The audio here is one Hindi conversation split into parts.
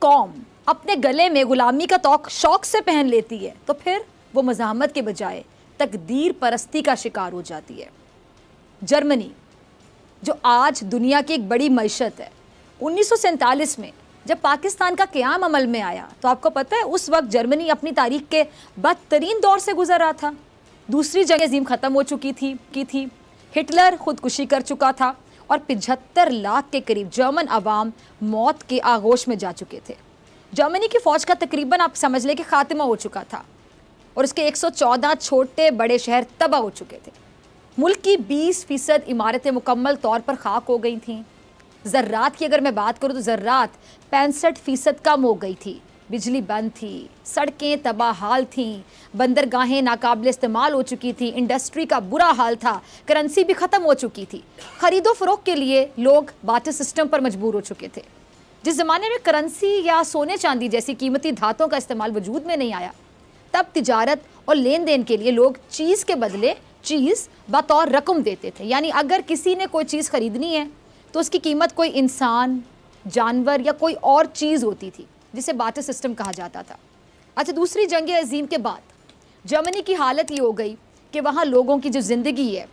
कौम अपने गले में गुलामी का तोक शौक से पहन लेती है तो फिर वो मजामत के बजाय तकदीर परस्ती का शिकार हो जाती है जर्मनी जो आज दुनिया की एक बड़ी मीशत है उन्नीस में जब पाकिस्तान का क्याम अमल में आया तो आपको पता है उस वक्त जर्मनी अपनी तारीख के बदतरीन दौर से गुजर रहा था दूसरी जगह जीम ख़त्म हो चुकी थी की थी हिटलर ख़ुदकुशी कर चुका था और पिछहत्तर लाख के करीब जर्मन आवाम मौत के आगोश में जा चुके थे जर्मनी की फौज का तकरीबन आप समझ लें कि खात्मा हो चुका था और उसके 114 छोटे बड़े शहर तबाह हो चुके थे मुल्क की 20 फीसद इमारतें मुकम्मल तौर पर खाक हो गई थीं जर्रात की अगर मैं बात करूँ तो जर्रात पैंसठ फीसद कम हो गई थी बिजली बंद थी सड़कें तबाह हाल थीं बंदरगाहें नाकाबले इस्तेमाल हो चुकी थी इंडस्ट्री का बुरा हाल था करेंसी भी ख़त्म हो चुकी थी खरीदो फरोख के लिए लोग बाटर सिस्टम पर मजबूर हो चुके थे जिस ज़माने में करेंसी या सोने चांदी जैसी कीमती धातों का इस्तेमाल वजूद में नहीं आया तब तिजारत और लेन देन के लिए लोग चीज़ के बदले चीज़ बतौर रकम देते थे यानी अगर किसी ने कोई चीज़ ख़रीदनी है तो उसकी कीमत कोई इंसान जानवर या कोई और चीज़ होती थी जिसे बाटर सिस्टम कहा जाता था अच्छा दूसरी जंग अजीम के बाद जर्मनी की हालत ये हो गई कि वहाँ लोगों की जो ज़िंदगी है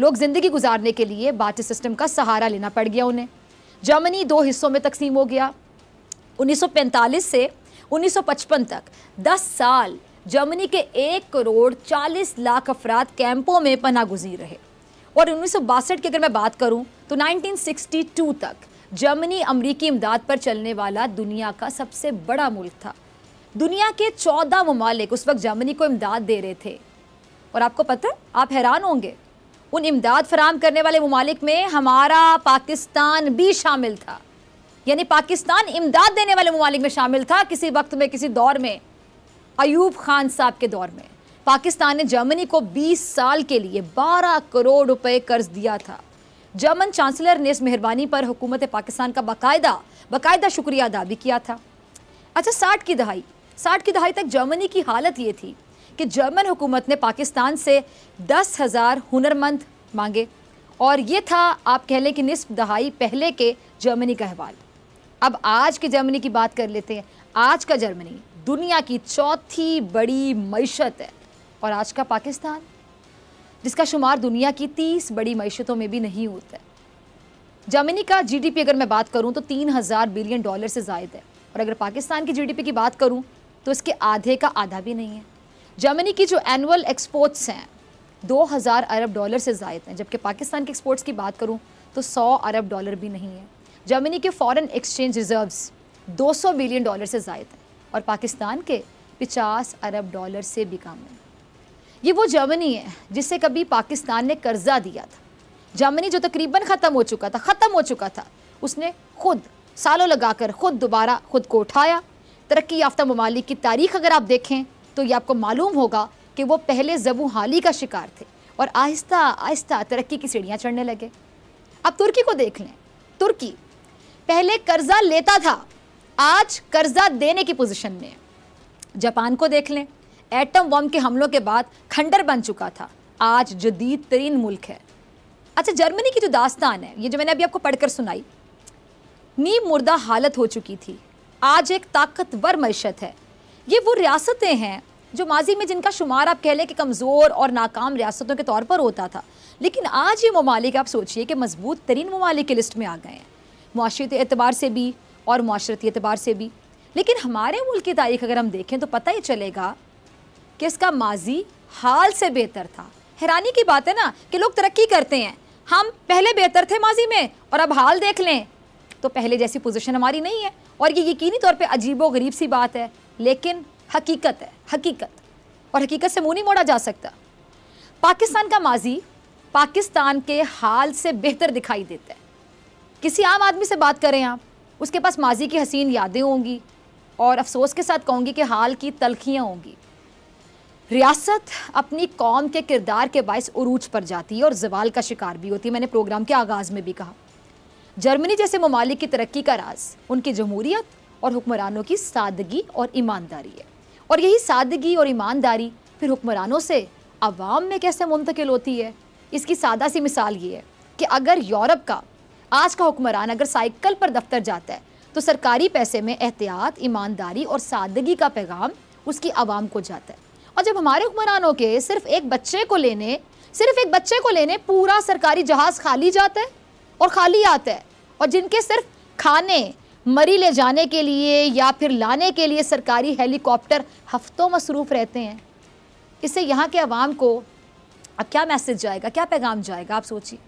लोग ज़िंदगी गुजारने के लिए बाटर सिस्टम का सहारा लेना पड़ गया उन्हें जर्मनी दो हिस्सों में तकसीम हो गया 1945 से 1955 तक 10 साल जर्मनी के एक करोड़ 40 लाख अफराद कैंपों में पना गुजीर रहे और उन्नीस के अगर मैं बात करूं तो 1962 तक जर्मनी अमरीकी इमदाद पर चलने वाला दुनिया का सबसे बड़ा मुल्क था दुनिया के चौदह ममालिक उस वक्त जर्मनी को इमदाद दे रहे थे और आपको पता है आप हैरान होंगे उन इमदाद फराम करने वाले ममालिक में हमारा पाकिस्तान भी शामिल था यानी पाकिस्तान इमदाद देने वाले ममालिक में शामिल था किसी वक्त में किसी दौर में अयूब खान साहब के दौर में पाकिस्तान ने जर्मनी को 20 साल के लिए 12 करोड़ रुपए कर्ज दिया था जर्मन चांसलर ने इस मेहरबानी पर हुकूमत पाकिस्तान का बाकायदा बाकायदा शुक्रिया अदा भी किया था अच्छा साठ की दहाई साठ की दहाई तक जर्मनी की हालत ये थी कि जर्मन हुकूमत ने पाकिस्तान से दस हज़ार हुनरमंद मांगे और ये था आप कह लें कि निसफ दहाई पहले के जर्मनी का अहवाल अब आज के जर्मनी की बात कर लेते हैं आज का जर्मनी दुनिया की चौथी बड़ी मीशत है और आज का पाकिस्तान जिसका शुमार दुनिया की तीस बड़ी मीशतों में भी नहीं होता है जर्मनी का जीडीपी अगर मैं बात करूँ तो तीन हज़ार बिलियन डॉलर से ज़ायद है और अगर पाकिस्तान की जीडीपी की बात करूँ तो इसके आधे का आधा भी नहीं है जर्मनी की जो एनुअल एक्सपोर्ट्स हैं दो हज़ार अरब डॉलर से ज़ायद हैं जबकि पाकिस्तान के एक्सपोर्ट्स की बात करूँ तो सौ अरब डॉलर भी नहीं है जर्मनी के foreign exchange reserves 200 billion dollar से ज़ायद हैं और पाकिस्तान के 50 अरब डॉलर से भी कम हैं ये वो जर्मनी है जिसे कभी पाकिस्तान ने कर्जा दिया था जर्मनी जो तकरीबन ख़त्म हो चुका था ख़त्म हो चुका था उसने खुद सालों लगाकर खुद दोबारा खुद को उठाया तरक्की याफ्ता ममालिक की तारीख अगर आप देखें तो ये आपको मालूम होगा कि वो पहले जबू हाली का शिकार थे और आहिस्ता आहिस्ता तरक्की की सीढ़ियाँ चढ़ने लगे अब तुर्की को देख लें तुर्की पहले कर्जा लेता था आज कर्जा देने की पोजिशन में जापान को देख लें एटम बम के हमलों के बाद खंडर बन चुका था आज जदीद तरीन मुल्क है अच्छा जर्मनी की जो दास्तान है ये जो मैंने अभी आपको पढ़कर सुनाई नीम मुर्दा हालत हो चुकी थी आज एक ताकतवर मीशत है ये वो रियासतें हैं जो माजी में जिनका शुमार आप कह लें कि कमज़ोर और नाकाम रियासतों के तौर पर होता था लेकिन आज ये ममालिक आप सोचिए कि मजबूत तरीन ममालिक की लिस्ट में आ गए हैं माशरत एतबार से भी और माशरती एतबार से भी लेकिन हमारे मुल्क की तारीख अगर हम देखें तो पता ही चलेगा कि इसका माजी हाल से बेहतर था हैरानी की बात है ना कि लोग तरक्की करते हैं हम पहले बेहतर थे माजी में और अब हाल देख लें तो पहले जैसी पोजीशन हमारी नहीं है और ये यकीनी तौर पे अजीबो गरीब सी बात है लेकिन हकीकत है हकीकत और हकीकत से मुंह नहीं मोड़ा जा सकता पाकिस्तान का माजी पाकिस्तान के हाल से बेहतर दिखाई देता है किसी आम आदमी से बात करें आप उसके पास माजी की हसीन यादें होंगी और अफसोस के साथ कहूँगी कि हाल की तलखियाँ होंगी रियासत अपनी कौम के किरदार के बायस उरूज पर जाती है और जवाल का शिकार भी होती है मैंने प्रोग्राम के आगाज़ में भी कहा जर्मनी जैसे ममालिक की तरक्की का राज उनकी जमहूरियत और हुक्मरानों की सादगी और ईमानदारी है और यही सादगी और ईमानदारी फिर हुक्मरानों से आवाम में कैसे मुंतकिल होती है इसकी सादा सी मिसाल ये है कि अगर यूरोप का आज का हुक्मरान अगर साइकिल पर दफ्तर जाता है तो सरकारी पैसे में एहतियात ईमानदारी और सादगी का पैगाम उसकी आवाम को जाता है और जब हमारे हुक्मरानों के सिर्फ एक बच्चे को लेने सिर्फ एक बच्चे को लेने पूरा सरकारी जहाज़ खाली जाता है और खाली आता है और जिनके सिर्फ खाने मरी ले जाने के लिए या फिर लाने के लिए सरकारी हेलीकॉप्टर हफ्तों मसरूफ़ रहते हैं इससे यहाँ के आवाम को अब क्या मैसेज जाएगा क्या पैगाम जाएगा आप सोचिए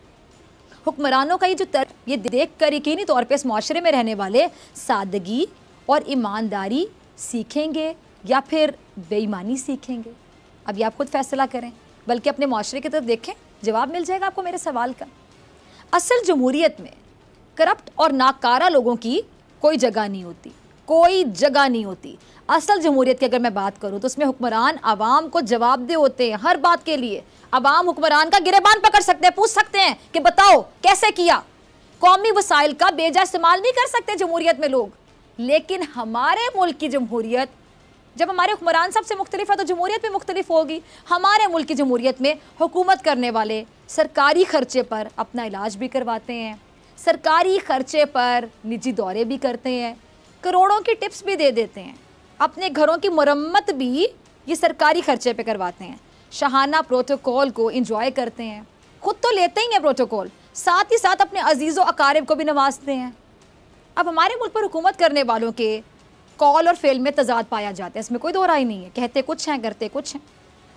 हुक्मरानों का ये जो तर ये देख कर यकीनी तौर पर इस माशरे में रहने वाले सादगी और ईमानदारी सीखेंगे या फिर बेईमानी सीखेंगे अब ये आप खुद फैसला करें बल्कि अपने माशरे की तरफ देखें जवाब मिल जाएगा आपको मेरे सवाल का असल जमहूरीत में करप्ट और नाकारा लोगों की कोई जगह नहीं होती कोई जगह नहीं होती असल जमहूरीत की अगर मैं बात करूँ तो उसमें हुक्मरान आवाम को जवाबदेह होते हैं हर बात के लिए आवाम हुक्मरान का गिरेबान पकड़ सकते हैं पूछ सकते हैं कि बताओ कैसे किया कौमी वसाइल का बेजा इस्तेमाल नहीं कर सकते जमहूरीत में लोग लेकिन हमारे मुल्क की जमहूरियत जब हमारे हुक्मरान साहब से मुख्तलिफ है तो जमहूरीत भी मुख्तलिफ होगी हमारे मुल्क की जमहूरीत में हुकूमत करने वाले सरकारी खर्चे पर अपना इलाज भी करवाते हैं सरकारी खर्चे पर निजी दौरे भी करते हैं करोड़ों की टिप्स भी दे देते हैं अपने घरों की मरम्मत भी ये सरकारी खर्चे पर करवाते हैं शहाना प्रोटोकॉल को इंजॉय करते हैं खुद तो लेते ही हैं प्रोटोकॉल साथ ही साथ अपने अजीज़ व अकारब को भी नवाजते हैं अब हमारे मुल्क पर हुकूमत करने वालों के कॉल और फेल में तजाद पाया जाता है इसमें कोई दो राय नहीं है कहते कुछ हैं करते कुछ हैं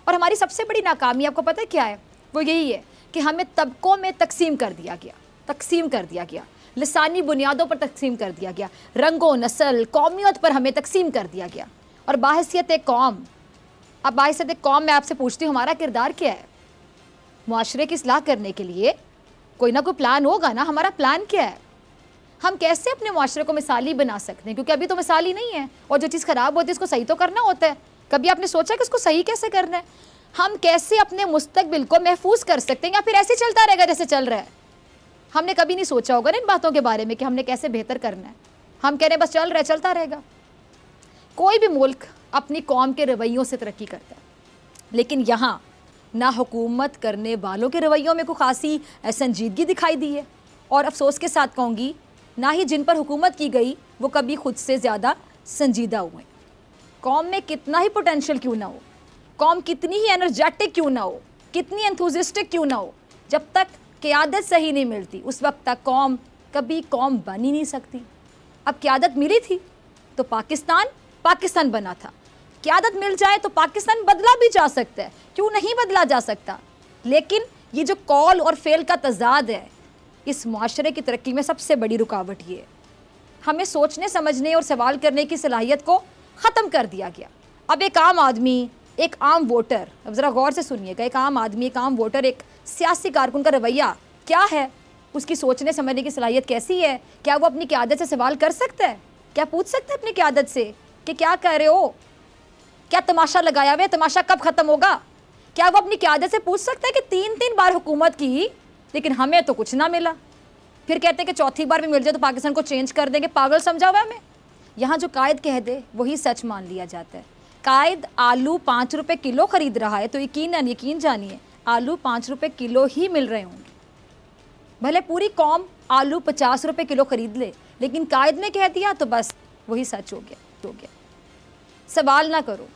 और हमारी सबसे बड़ी नाकामी आपको पता है क्या है वो यही है कि हमें तबकों में तकसीम कर दिया गया तकसीम कर दिया गया लसानी बुनियादों पर तकसीम कर दिया गया रंगों नस्ल कौमियत पर हमें तकसीम कर दिया गया और बाहसीत कौम अब बाहसीत कौम मैं आपसे पूछती हूँ हमारा किरदार क्या है माशरे की सलाह करने के लिए कोई ना कोई प्लान होगा ना हमारा प्लान क्या है हम कैसे अपने माशरे को मिसाली बना सकते हैं क्योंकि अभी तो मिसाली नहीं है और जो चीज़ ख़राब होती है उसको सही तो करना होता है कभी आपने सोचा कि उसको सही कैसे करना है हम कैसे अपने मुस्तबिल को महफूज कर सकते हैं या फिर ऐसे चलता रहेगा जैसे चल रहा है हमने कभी नहीं सोचा होगा ना इन बातों के बारे में कि हमने कैसे बेहतर करना है हम कह रहे हैं बस चल रहा है चलता रहेगा कोई भी मुल्क अपनी कौम के रवैयों से तरक्की करता है लेकिन यहाँ ना हुकूमत करने वालों के रवैयों में कोई खासी संजीदगी दिखाई दी है और अफसोस के साथ कहूँगी ना ही जिन पर हुकूमत की गई वो कभी खुद से ज़्यादा संजीदा हुए कौम में कितना ही पोटेंशियल क्यों ना हो कौम कितनी ही एनर्जेटिक क्यों ना हो कितनी एंथुजिस्टिक क्यों ना हो जब तक क्यादत सही नहीं मिलती उस वक्त तक कौम कभी कौम बन ही नहीं सकती अब क्यादत मिली थी तो पाकिस्तान पाकिस्तान बना था क्यादत मिल जाए तो पाकिस्तान बदला भी जा सकता है क्यों नहीं बदला जा सकता लेकिन ये जो कॉल और फेल का तजाद है इस माशरे की तरक्की में सबसे बड़ी रुकावट ये है हमें सोचने समझने और सवाल करने की सलाहियत को ख़त्म कर दिया गया अब एक आम आदमी एक आम वोटर अब ज़रा गौर से सुनिएगा एक आम आदमी एक आम वोटर एक सियासी कारकुन का रवैया क्या है उसकी सोचने समझने की सलाहियत कैसी है क्या वो अपनी क्यादत से सवाल कर सकता है क्या पूछ सकता है अपनी क्यादत से कि क्या कह रहे हो क्या तमाशा लगाया हुआ तमाशा कब ख़त्म होगा क्या वो अपनी क्यादत से पूछ सकता है कि तीन तीन बार हुकूमत की लेकिन हमें तो कुछ ना मिला फिर कहते हैं कि चौथी बार भी मिल जाए तो पाकिस्तान को चेंज कर देंगे पागल समझा हुआ हमें यहाँ जो कायद कह दे वही सच मान लिया जाता है कायद आलू पाँच रुपये किलो खरीद रहा है तो यकीन यकीन जानिए आलू पाँच रुपये किलो ही मिल रहे होंगे भले पूरी कौम आलू पचास रुपये किलो खरीद ले लेकिन कायद ने कह दिया तो बस वही सच हो गया हो गया सवाल ना करो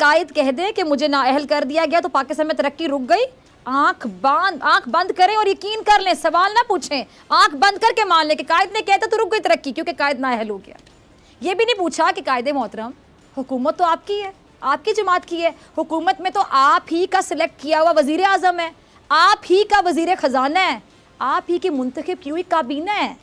कायद कह दे कि मुझे ना अहल कर दिया गया तो पाकिस्तान में तरक्की रुक गई आंख बंद आंख बंद करें और यकीन कर लें सवाल ना पूछें आंख बंद करके मान लें कि कायद ने कहता तो रुक गई तरक्की क्योंकि कायद ना हल हो गया ये भी नहीं पूछा कि कायद मोहतरम हुकूमत तो आपकी है आपकी जमात की है हुकूमत में तो आप ही का सिलेक्ट किया हुआ वजीर अजम है आप ही का वजीर ख़जाना है आप ही की मुंतखब की हुई काबीना है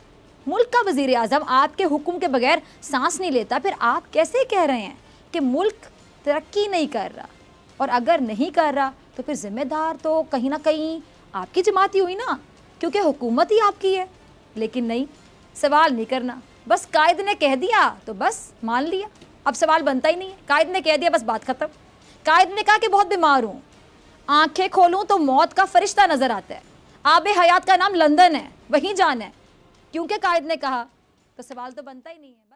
मुल्क का वजीर अजम आपके हुक्म के बगैर सांस नहीं लेता फिर आप कैसे कह रहे हैं कि मुल्क तरक्की नहीं कर रहा और अगर नहीं कर रहा तो फिर जिम्मेदार तो कहीं ना कहीं आपकी जमात ही हुई ना क्योंकि हुकूमत ही आपकी है लेकिन नहीं सवाल नहीं करना बस कायद ने कह दिया तो बस मान लिया अब सवाल बनता ही नहीं है कायद ने कह दिया बस बात ख़त्म कायद ने कहा कि बहुत बीमार हूँ आंखें खोलूँ तो मौत का फरिश्ता नज़र आता है आब हयात का नाम लंदन है वहीं जाना है क्योंकि कायद ने कहा तो सवाल तो बनता ही नहीं है